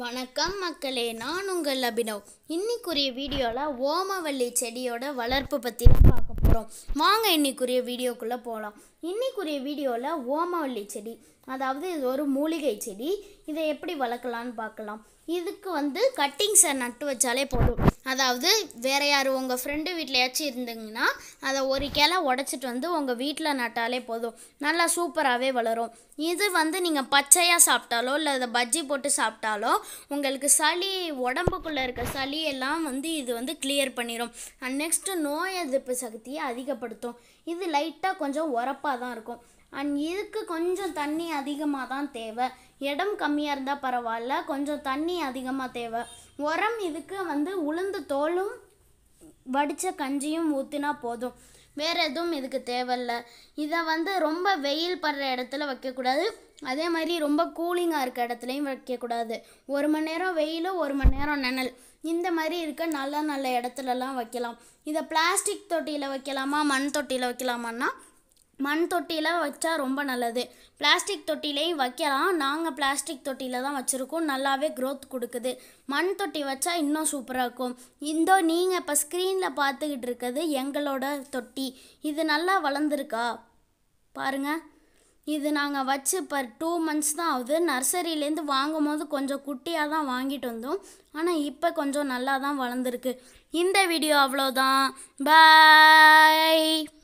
வணக்கம் மக்களே நான் உங்கள் அபினவ் இன்னைக்குரிய வீடியோவில் ஓமவல்லி செடியோட வளர்ப்பு பற்றி தான் பார்க்க போகிறோம் வாங்க இன்னைக்குரிய வீடியோக்குள்ளே போகலாம் இன்றைக்குரிய வீடியோவில் ஓமவல்லி செடி அதாவது இது ஒரு மூலிகை செடி இதை எப்படி வளர்க்கலான்னு பார்க்கலாம் இதுக்கு வந்து கட்டிங்ஸை நட்டு வச்சாலே போதும் அதாவது வேறு யார் உங்கள் ஃப்ரெண்டு வீட்டிலையாச்சும் இருந்தீங்கன்னா அதை ஒரு கிளை உடச்சிட்டு வந்து உங்கள் வீட்டில் நட்டாலே போதும் நல்லா சூப்பராகவே வளரும் இது வந்து நீங்கள் பச்சையாக சாப்பிட்டாலோ இல்லை அதை பஜ்ஜி போட்டு சாப்பிட்டாலோ உங்களுக்கு சளி உடம்புக்குள்ளே இருக்க சளியெல்லாம் வந்து இது வந்து கிளியர் பண்ணிடும் அண்ட் நெக்ஸ்ட்டு நோய் எதிர்ப்பு சக்தியை அதிகப்படுத்தும் இது லைட்டாக கொஞ்சம் உரப்பாக அளவாக தான் இருக்கும் அண்ட் இதுக்கு கொஞ்சம் தண்ணி அதிகமாக தான் தேவை இடம் கம்மியாக இருந்தால் பரவாயில்ல கொஞ்சம் தண்ணி அதிகமாக தேவை உரம் இதுக்கு வந்து உளுந்து தோலும் வடித்த கஞ்சியும் ஊற்றினா போதும் வேறு எதுவும் இதுக்கு தேவையில்ல இதை வந்து ரொம்ப வெயில் படுற இடத்துல வைக்கக்கூடாது அதே மாதிரி ரொம்ப கூலிங்காக இருக்க இடத்துலையும் வைக்கக்கூடாது ஒரு மணி நேரம் வெயில் ஒரு மணி நேரம் நிழல் இந்த மாதிரி இருக்க நல்ல நல்ல இடத்துலலாம் வைக்கலாம் இதை பிளாஸ்டிக் தொட்டியில் வைக்கலாமா மண் தொட்டியில் வைக்கலாமான்னா மண் தொட்டியில் வச்சா ரொம்ப நல்லது பிளாஸ்டிக் தொட்டிலையும் வைக்கலாம் நாங்கள் பிளாஸ்டிக் தொட்டியில் தான் வச்சுருக்கோம் நல்லாவே க்ரோத் கொடுக்குது மண் தொட்டி வச்சா இன்னும் சூப்பராக இருக்கும் இந்தோ நீங்கள் இப்போ ஸ்க்ரீனில் பார்த்துக்கிட்டு இருக்கிறது எங்களோட தொட்டி இது நல்லா வளர்ந்துருக்கா பாருங்கள் இது நாங்கள் வச்சு இப்போ டூ மந்த்ஸ் தான் ஆகுது நர்சரியிலேருந்து வாங்கும் போது கொஞ்சம் குட்டியாக தான் வாங்கிட்டு வந்தோம் ஆனால் இப்போ கொஞ்சம் நல்லா தான் வளர்ந்துருக்கு இந்த வீடியோ அவ்வளோதான் பாய்